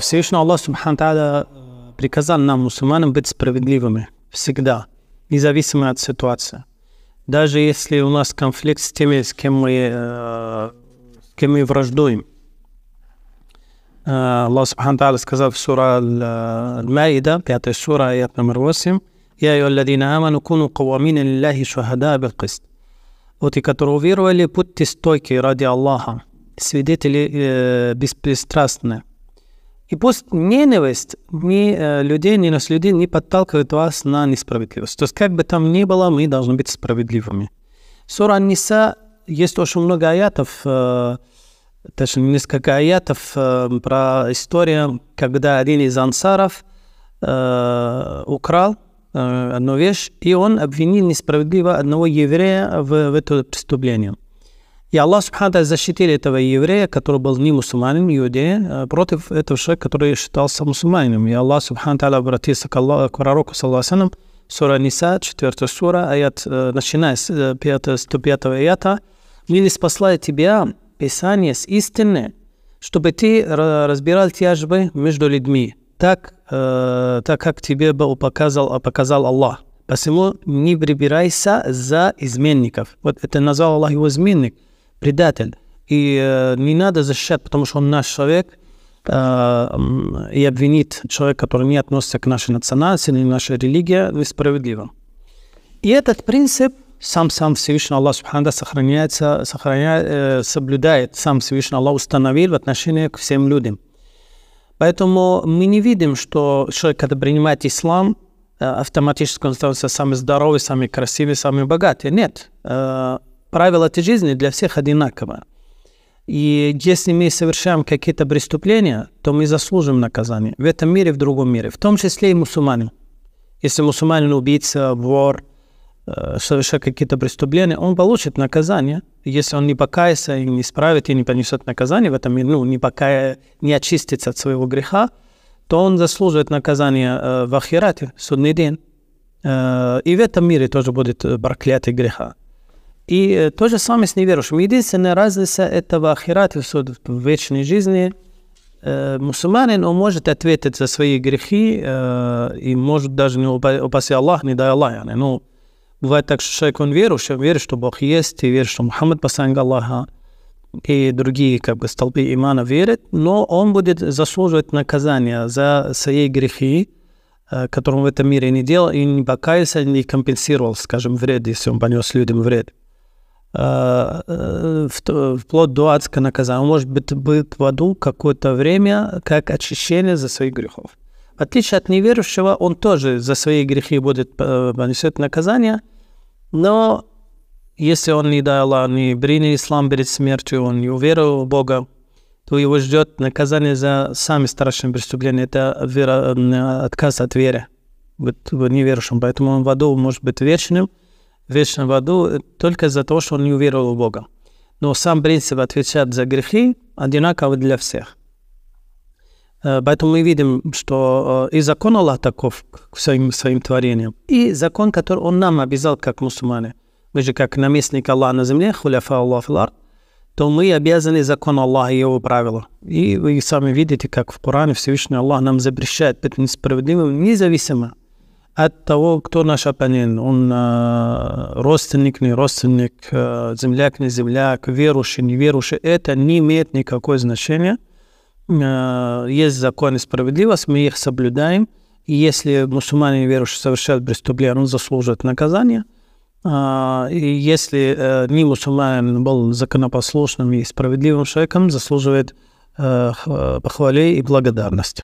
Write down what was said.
Всевышний Аллах Субхану Тааля э, приказал нам, мусульманам, быть справедливыми всегда, независимо от ситуации. Даже если у нас конфликт с теми, с кем мы, э, с кем мы враждуем. Э, Аллах Субхану Тааля сказал в сура Аль-Маида, 5 сура, аят номер 8, «Я ее ладина аману куну кавамина лилляхи шахада бекист». Вот и которые уверовали, будьте стойки ради Аллаха, свидетели э, беспристрастны. И пусть ненависть не, э, людей, ненависть людей не подталкивает вас на несправедливость. То есть как бы там ни было, мы должны быть справедливыми. Сура ниса есть очень много аятов, э, точнее несколько аятов э, про историю, когда один из ансаров э, украл э, одну вещь, и он обвинил несправедливо одного еврея в, в это преступление. И Аллах Субханта защитил этого еврея, который был не мусульманин, иудея, э, против этого человека, который считался мусульманином. И Аллах Субхану обратился к, Аллаху, к пророку, саллаху сура Ниса, 4 сура, аят, э, начиная с 5, э, 105 аята. «Мы не спасла тебя, Писание, с истины, чтобы ты разбирал тяжбы между людьми, так, э, так как тебе был показал, показал Аллах. Посему не прибирайся за изменников». Вот это назвал Аллах его изменник – предатель. И э, не надо защищать, потому что он наш человек, э, и обвинит человека, который не относится к нашей национальности или нашей религии, несправедливо. И этот принцип сам сам Всевышний Аллах Субханда сохраняется, сохраняет, э, соблюдает, сам Всевышний Аллах установил в отношении к всем людям. Поэтому мы не видим, что человек, когда принимает ислам, э, автоматически он становится самый здоровый, самый красивый, самый богатый. Нет. Э, правила этой жизни для всех одинаково. И если мы совершаем какие-то преступления, то мы заслужим наказание в этом мире, в другом мире, в том числе и мусульмане. Если мусульманин убийца, вор, э, совершает какие-то преступления, он получит наказание. Если он не покаяется и не исправит, и не понесет наказание в этом мире, ну, не покая, не очистится от своего греха, то он заслуживает наказания э, в Ахирате, в судный день. Э, и в этом мире тоже будет проклятие греха. И э, то же самое с неверующим. Единственная разница этого ахират и суд в вечной жизни э, мусульманин, он может ответить за свои грехи э, и может даже не упаси Аллах, не дай Аллах. Yani. Ну, бывает так, что человек, он верующий, он верит, что Бог есть, и верит, что Мухаммад посланник Аллаха, и другие как бы столпы имана верят, но он будет заслуживать наказания за свои грехи, которым в этом мире не делал, и не покаялся, не компенсировал, скажем, вред, если он понес людям вред. Э, э, вплоть до адского наказания. Он может быть, быть в аду какое-то время, как очищение за своих грехов. В отличие от неверующего, он тоже за свои грехи будет э, понесет наказание, но если он не дал, не принял ислам перед смертью, он не уверовал в Бога, то его ждет наказание за самые страшные преступления. Это вера, отказ от веры. Вот неверующим. Поэтому он в аду может быть вечным вечно в аду э, только за то, что он не уверовал в Бога. Но сам принцип отвечать за грехи одинаково для всех. Э, поэтому мы видим, что э, и закон Аллах таков к своим, своим творениям, и закон, который Он нам обязал, как мусульмане. Мы же как наместник Аллаха на земле, хуляфа Аллах лар, то мы обязаны закон Аллаха и его правила. И вы сами видите, как в Коране Всевышний Аллах нам запрещает быть несправедливым, независимо от того, кто наш оппонент. Он э, родственник, не родственник, э, земляк, не земляк, верующий, неверующий. Это не имеет никакое значения. Э, есть закон и справедливость, мы их соблюдаем. И если мусульманин верующий совершает преступление, он заслуживает наказания. Э, и если э, не мусульманин был законопослушным и справедливым человеком, заслуживает э, э похвалей и благодарности.